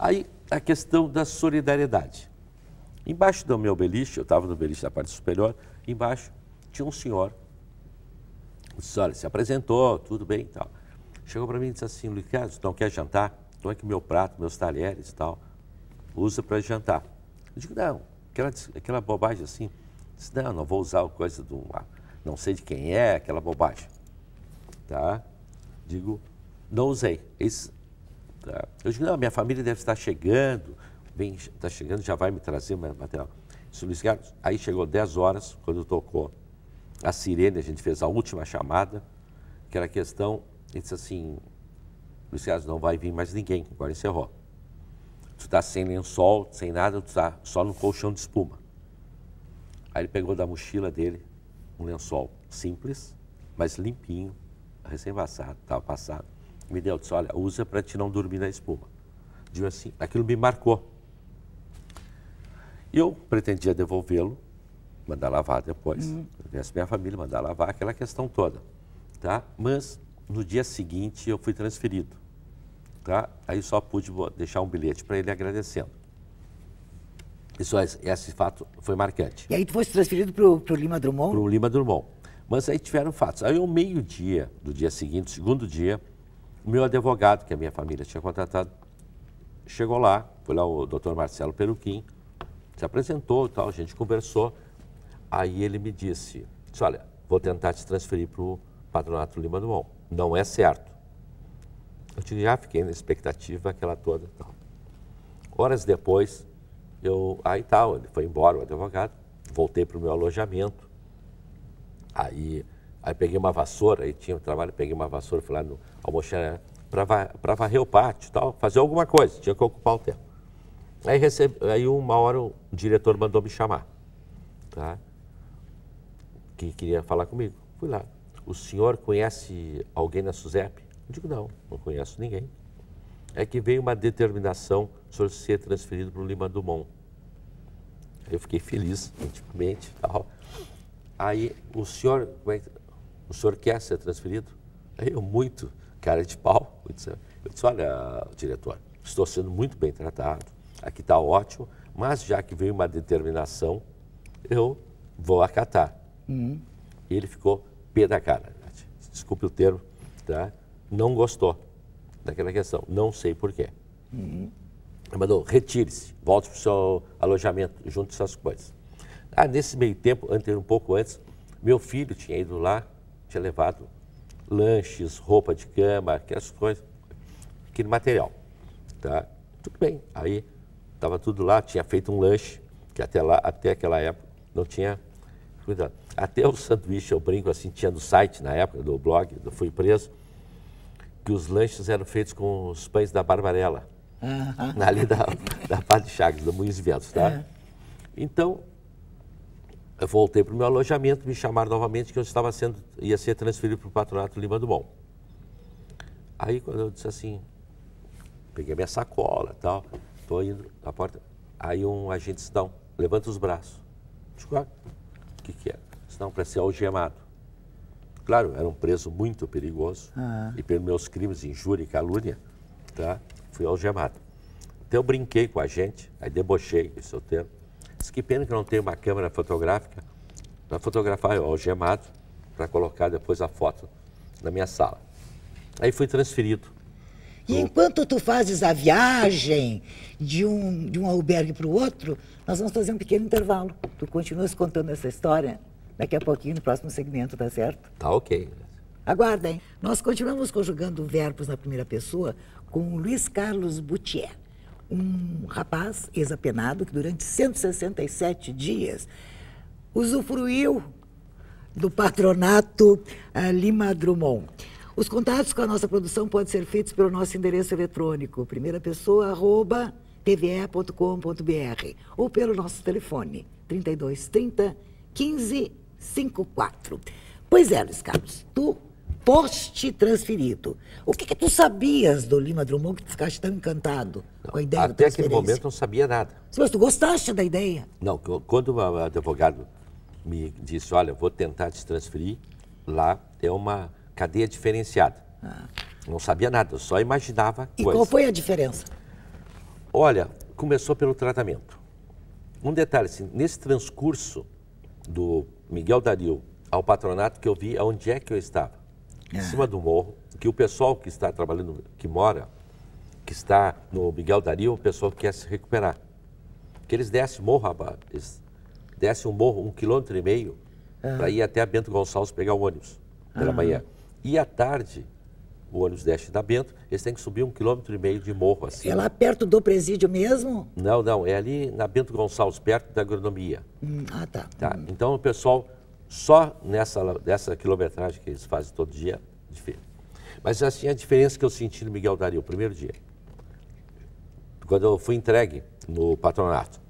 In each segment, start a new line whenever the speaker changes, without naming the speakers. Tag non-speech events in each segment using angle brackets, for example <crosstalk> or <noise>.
Aí a questão da solidariedade. Embaixo do meu beliche, eu estava no beliche da parte superior, embaixo tinha um senhor. Eu disse, olha, se apresentou, tudo bem e tal. Chegou para mim e disse assim, Ricardo, não quer jantar? Então aqui meu prato, meus talheres e tal, usa para jantar. Eu digo, não, aquela, aquela bobagem assim. disse, não, não vou usar coisa do não sei de quem é, aquela bobagem. Tá? Digo, não usei. Eles Tá? Eu digo, não, minha família deve estar chegando, vem, está chegando, já vai me trazer material. aí chegou 10 horas, quando tocou a sirene, a gente fez a última chamada, que era a questão, ele disse assim, Luiz Carlos, não vai vir mais ninguém, agora encerrou. Tu está sem lençol, sem nada, tu está só no colchão de espuma. Aí ele pegou da mochila dele um lençol simples, mas limpinho, recém-passado, estava passado me deu, disse, olha, usa para te não dormir na espuma. Digo assim, aquilo me marcou. Eu pretendia devolvê-lo, mandar lavar depois, uhum. viesse minha família, mandar lavar, aquela questão toda, tá? Mas no dia seguinte eu fui transferido, tá? Aí só pude deixar um bilhete para ele agradecendo. pessoal esse fato foi marcante. E aí tu foste transferido para o Lima Drummond? Para o Lima Drummond. Mas aí tiveram fatos. Aí, ao meio-dia do dia seguinte, segundo dia, o meu advogado, que a minha família tinha contratado, chegou lá, foi lá o doutor Marcelo Peruquim, se apresentou e tal, a gente conversou. Aí ele me disse, disse olha, vou tentar te transferir para o patronato Lima Dumont. Não é certo. Eu já ah, fiquei na expectativa aquela toda. Tal. Horas depois, eu, aí tal, ele foi embora, o advogado, voltei para o meu alojamento. Aí Aí peguei uma vassoura, aí tinha um trabalho, peguei uma vassoura, fui lá no almoxaré né, para varrer o pátio tal, fazer alguma coisa, tinha que ocupar o tempo. Aí, recebe, aí uma hora o diretor mandou me chamar, tá? que queria falar comigo. Fui lá. O senhor conhece alguém na SUSEP? Eu digo, não, não conheço ninguém. É que veio uma determinação sobre ser transferido para o Lima Dumont. Eu fiquei feliz, intimamente. Tal. Aí o senhor, como é que o senhor quer ser transferido? Aí eu, muito, cara de pau. Eu disse, eu disse olha, diretor, estou sendo muito bem tratado, aqui está ótimo, mas já que veio uma determinação, eu vou acatar. Uhum. E ele ficou pé da cara, desculpe o termo, tá? não gostou daquela questão, não sei porquê. Uhum. Ele mandou, retire-se, volte para o seu alojamento, junte suas coisas. Ah, nesse meio tempo, antes, um pouco antes, meu filho tinha ido lá tinha levado lanches, roupa de cama, aquelas coisas, aquele material. Tá? Tudo bem, aí estava tudo lá, tinha feito um lanche, que até, lá, até aquela época não tinha cuidado. Até o sanduíche, eu brinco assim, tinha no site na época, do blog, eu Fui Preso, que os lanches eram feitos com os pães da Barbarella, <laughs> ali da, da parte de Chagas, do Moinhos Ventos, tá? É. Então, voltei para o meu alojamento, me chamaram novamente que eu estava sendo, ia ser transferido para o patronato Lima do Bom. Aí quando eu disse assim, peguei minha sacola tal, estou indo na porta, aí um agente disse, não, levanta os braços. Digo, ah, o que que é? Disse, não, para ser algemado. Claro, era um preso muito perigoso ah. e pelos meus crimes injúria e calúnia, tá, fui algemado. Então eu brinquei com a gente, aí debochei, o seu tempo. termo, que pena que não tem uma câmera fotográfica para fotografar o algemado, para colocar depois a foto na minha sala. Aí fui transferido.
E enquanto tu fazes a viagem de um, de um albergue para o outro, nós vamos fazer um pequeno intervalo. Tu continuas contando essa história daqui a pouquinho, no próximo segmento, tá certo? Tá ok. Aguardem. Nós continuamos conjugando verbos na primeira pessoa com Luiz Carlos Butier um rapaz ex-apenado que durante 167 dias usufruiu do patronato uh, Lima Drummond. Os contatos com a nossa produção podem ser feitos pelo nosso endereço eletrônico, primeira pessoa, arroba, tve.com.br, ou pelo nosso telefone, 3230 1554. Pois é, Luiz Carlos, tu poste transferido. O que, que tu sabias do Lima Drummond que tu ficaste tão encantado
não, com a ideia Até aquele momento não sabia nada.
Mas tu gostaste da ideia?
Não, quando o advogado me disse, olha, vou tentar te transferir, lá é uma cadeia diferenciada. Ah. Não sabia nada, só imaginava E coisa. qual foi a diferença? Olha, começou pelo tratamento. Um detalhe, assim, nesse transcurso do Miguel Dario ao patronato que eu vi, aonde é que eu estava? em é. cima do morro, que o pessoal que está trabalhando, que mora, que está no Miguel Dario o é pessoal que quer se recuperar. que eles descem morro, eles descem um morro um quilômetro e meio uhum. É. para ir até a Bento Gonçalves pegar o ônibus pela uhum. manhã. E à tarde, o ônibus desce da Bento, eles têm que subir um quilômetro e meio de morro assim. É lá
perto do presídio mesmo?
Não, não, é ali na Bento Gonçalves, perto da agronomia. Hum, ah, tá. tá. Hum. Então o pessoal só nessa, nessa quilometragem que eles fazem todo dia, diferente. Mas assim, a diferença que eu senti no Miguel Dario, o primeiro dia, quando eu fui entregue no patronato,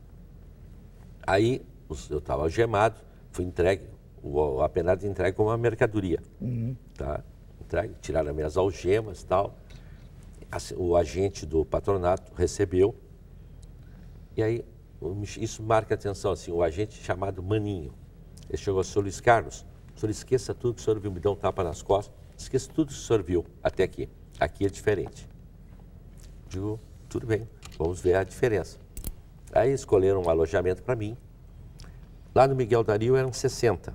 aí eu estava algemado, fui entregue, o apenado entregue como uma mercadoria, uhum. tá? Entregue, tiraram minhas algemas e tal. O agente do patronato recebeu, e aí isso marca atenção, assim, o agente chamado Maninho, ele chegou a senhor Luiz Carlos, o senhor esqueça tudo que o senhor viu, me dá um tapa nas costas, esqueça tudo que o senhor viu até aqui. Aqui é diferente. Digo, tudo bem, vamos ver a diferença. Aí escolheram um alojamento para mim. Lá no Miguel Dario eram 60.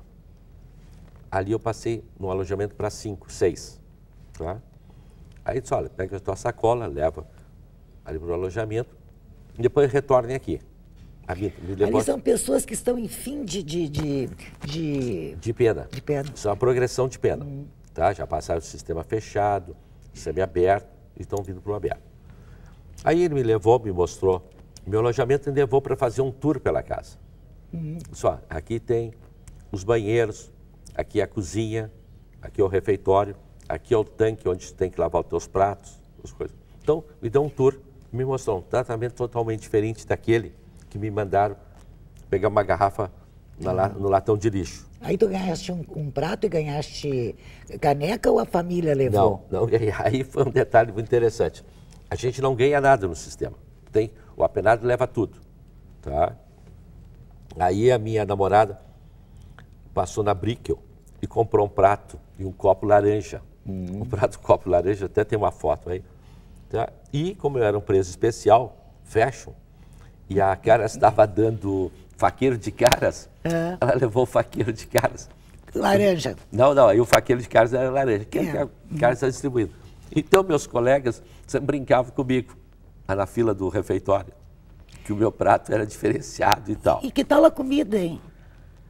Ali eu passei no alojamento para 5, 6. Tá? Aí disse, olha, pega a tua sacola, leva ali para o alojamento e depois retornem aqui. Ali são
pessoas que estão em fim
de... De, de, de... de pena. De pena. São é a progressão de pena. Hum. Tá? Já passaram do sistema fechado, semi-aberto, e estão vindo para o aberto. Aí ele me levou, me mostrou. Meu alojamento me levou para fazer um tour pela casa. Uhum. Só, aqui tem os banheiros, aqui é a cozinha, aqui é o refeitório, aqui é o tanque onde tem que lavar os teus pratos, as coisas. Então, me deu um tour, me mostrou um tratamento totalmente diferente daquele que me mandaram pegar uma garrafa na, no latão de lixo.
Aí tu ganhaste um, um, prato e ganhaste caneca ou a família levou? Não, não, aí foi
um detalhe muito interessante. A gente não ganha nada no sistema. Tem, o apenado leva tudo. Tá? Aí a minha namorada passou na Brickel e comprou um prato e um copo laranja. Hum. Um prato, <laughs> copo laranja, até tem uma foto aí. Tá? E como eu era um preso especial, fashion, e a cara estava dando faqueiro de caras. É. Ela levou o faqueiro de caras. Laranja. Não, não, aí o faqueiro de caras era laranja, é. que é. caras está distribuindo. Então, meus colegas sempre brincavam comigo, na fila do refeitório, que o meu prato era diferenciado e tal. E
que tal a comida, hein?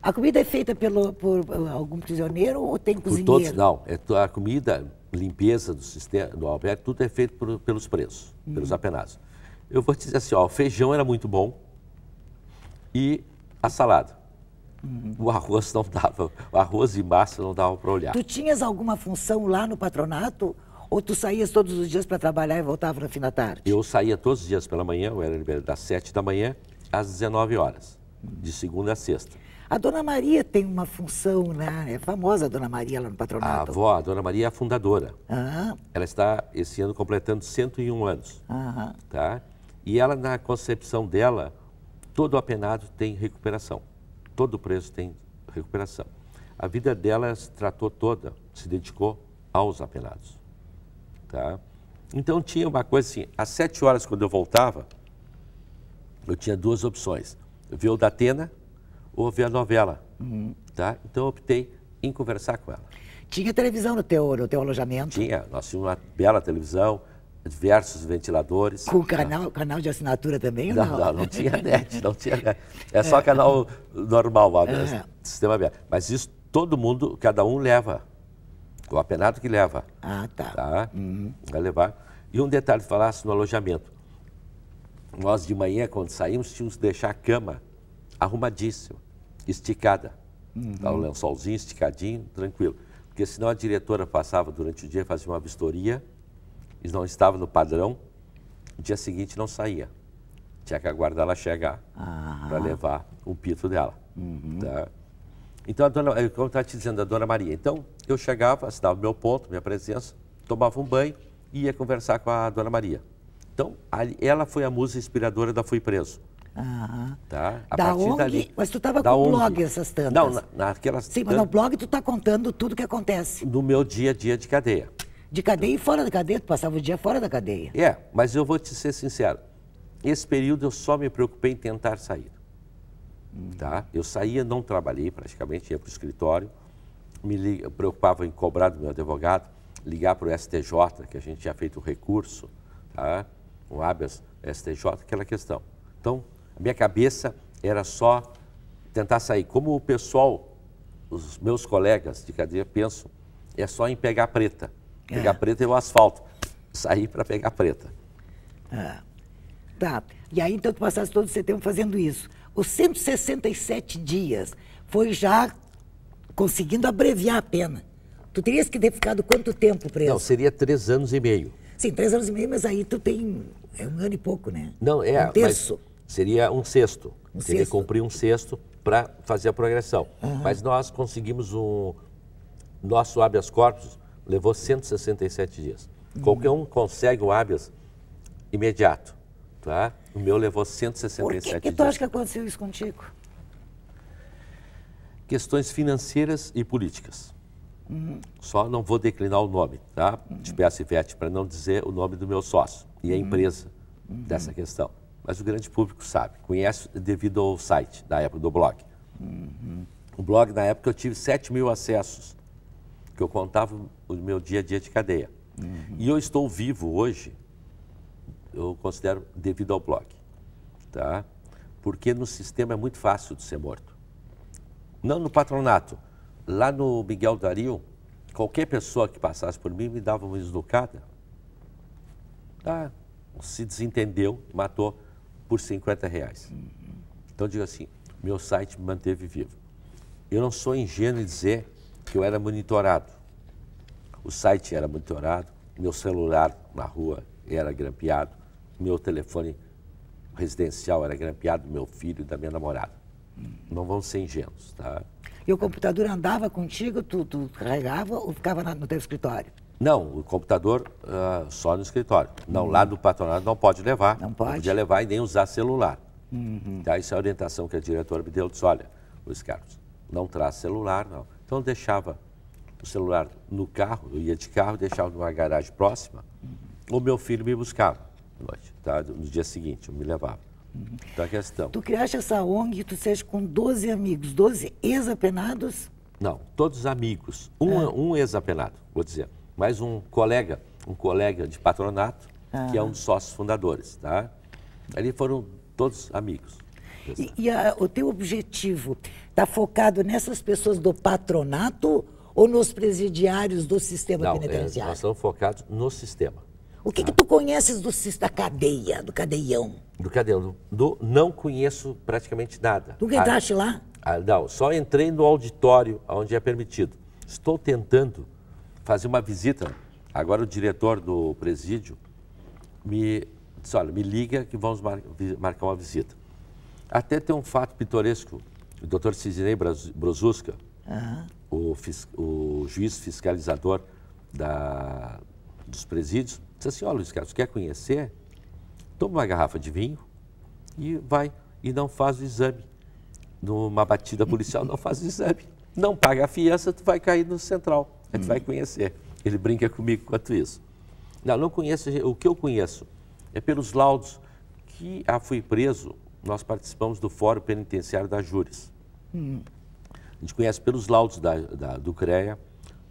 A comida é feita pelo, por algum prisioneiro ou tem cozinheiro? Por todos,
não. É, a comida, limpeza do sistema, do albergue, tudo é feito por, pelos presos, pelos hum. apenados eu vou te dizer assim, ó, o feijão era muito bom e a salada. Uhum. O arroz não dava, o arroz e massa não dava para olhar. Tu
tinhas alguma função lá no patronato? Ou tu saías todos os dias para trabalhar e voltava no fim da tarde?
Eu saía todos os dias pela manhã, eu era liberado das 7 da manhã às 19 horas, de segunda a sexta.
A Dona Maria tem uma função, né? É famosa a Dona Maria lá no
patronato. A avó, a Dona Maria é a fundadora. Uhum. Ela está, esse ano, completando 101 anos. Uhum. Tá? E ela, na concepção dela, todo apenado tem recuperação, todo preso tem recuperação. A vida dela se tratou toda, se dedicou aos apenados. Tá? Então tinha uma coisa assim, às sete horas quando eu voltava, eu tinha duas opções, ver o da Atena ou ver a novela. Uhum. Tá? Então eu optei em conversar com ela. Tinha televisão no teu, no teu alojamento? Tinha, nós tínhamos uma bela televisão, diversos ventiladores. Com canal,
canal de assinatura também não, não? Não, não tinha <laughs> net,
não tinha net. É só canal normal, é. sistema aberto. Mas isso todo mundo, cada um leva. O apenado que leva. Ah, tá. tá? Uhum. Vai levar. E um detalhe, falasse assim no alojamento. Nós de manhã, quando saímos, tínhamos que deixar a cama arrumadíssima, esticada. Uhum. Tá, o lençolzinho esticadinho, tranquilo. Porque senão a diretora passava durante o dia, fazia uma vistoria e não estava no padrão, dia seguinte não saía. Tinha que aguardar ela chegar ah. para levar o pito dela. Uhum. Tá? Então, a dona, eh, como eu estava te dizendo, a dona Maria. Então, eu chegava, assinava o meu ponto, minha presença, tomava um banho e ia conversar com a dona Maria. Então, ela foi a musa inspiradora da Fui Preso. Tá? A da ONG, dali, mas tu estava com o blog essas tantas. Não, na, naquelas... Sim, mas no
blog tu está contando tudo o que acontece.
No meu dia a dia de cadeia de cadeia e
fora da cadeia, tu passava o dia fora da cadeia.
É, mas eu vou te ser sincero. Esse período eu só me preocupei em tentar sair. Hum. Tá? Eu saía, não trabalhei praticamente, ia para o escritório, me preocupava em cobrar do meu advogado, ligar para o STJ, que a gente tinha feito o recurso, tá? o habeas STJ, aquela questão. Então, a minha cabeça era só tentar sair. Como o pessoal, os meus colegas de cadeia pensam, é só em pegar preta. Pegar é. preta e é o asfalto. Saí para pegar preta.
É. Tá. E aí, então, tu passaste todo o setembro fazendo isso. Os 167 dias foi já conseguindo abreviar a pena. Tu terias que ter ficado quanto tempo preso? Não,
seria três anos e meio.
Sim, três anos e meio, mas aí tu tem. É um ano e pouco,
né? Não, é. Um terço. Seria um sexto. Um teria sexto. cumprir um sexto para fazer a progressão. Uhum. Mas nós conseguimos um. Nosso habeas corpus levou 167 dias. Uhum. Qualquer um consegue o habeas imediato, tá? O meu levou 167 Por que que dias. que tu acha
que aconteceu isso contigo?
Questões financeiras e políticas. Uhum. Só não vou declinar o nome, tá? De uhum. Te peço, Ivete, para não dizer o nome do meu sócio e a uhum. empresa uhum. dessa questão. Mas o grande público sabe, conhece devido ao site da época do blog.
Uhum.
O blog, na época, eu tive 7 mil acessos que eu contava o meu dia a dia de cadeia. Uhum. E eu estou vivo hoje, eu considero devido ao blog, tá? Porque no sistema é muito fácil de ser morto. Não no patronato. Lá no Miguel Dario, qualquer pessoa que passasse por mim me dava uma esnucada. Ah, se desentendeu, matou por 50 reais. Uhum. Então, digo assim, meu site me manteve vivo. Eu não sou ingênuo em dizer que eu era monitorado. O site era monitorado, meu celular na rua era grampeado, meu telefone residencial era grampeado meu filho e da minha namorada. Não vão ser ingênuos, tá?
E o computador andava contigo, tu, tu carregava ou ficava no teu escritório?
Não, o computador uh, só no escritório. Não, uhum. lá no patronato não pode levar. Não pode? Não podia levar e nem usar celular. Uhum. Tá, isso é a orientação que a diretora me deu. Disse, olha, Luiz Carlos, não traz celular, não. Então deixava o celular no carro, eu ia de carro, deixava numa garagem próxima, o meu filho me buscava noite, tá? no dia seguinte, eu me levava. Uhum. Então a questão. Tu criaste
essa ONG, tu seja com 12 amigos, 12 ex-apenados?
Não, todos amigos. Um, é. um ex-apenado, vou dizer. Mais um colega, um colega de patronato, ah. que é um dos sócios fundadores, tá? Ali foram todos amigos. E,
e a, o teu objetivo está focado nessas pessoas do patronato ou nos presidiários do sistema Não, penitenciário? É,
nós estamos focados no sistema. O que, tá? que tu conheces do, da cadeia, do cadeião? Do cadeião. Do, do não conheço praticamente nada. Tu entraste a, ah, lá? A, ah, não, só entrei no auditório onde é permitido. Estou tentando fazer uma visita. Agora o diretor do presídio me disse, olha, me liga que vamos mar, marcar uma visita. Até tem um fato pitoresco. O doutor Cisinei Brozusca, uhum. o, fis, o, juiz fiscalizador da, dos presídios, disse assim, ó Luiz Carlos, quer conhecer? Toma uma garrafa de vinho e vai. E não faz o exame. Numa batida policial, não faz o exame. Não paga a fiança, tu vai cair no central. Aí tu vai hum. conhecer. Ele brinca comigo quanto isso. Não, não conheço. O que eu conheço é pelos laudos que ah, fui preso nós participamos do Fórum Penitenciário da Júris. Hum. A gente conhece pelos laudos da, da, do CREA,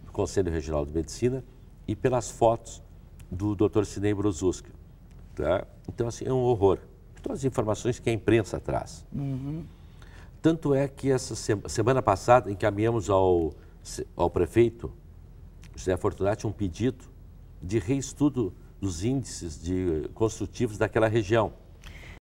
do Conselho Regional de Medicina, e pelas fotos do Dr. Sidney Brozuski. Tá? Então, assim, é um horror. Todas as informações que a imprensa traz. Uhum. Tanto é que essa semana, passada encaminhamos ao, ao prefeito José Fortunati um pedido de reestudo dos índices de construtivos daquela região.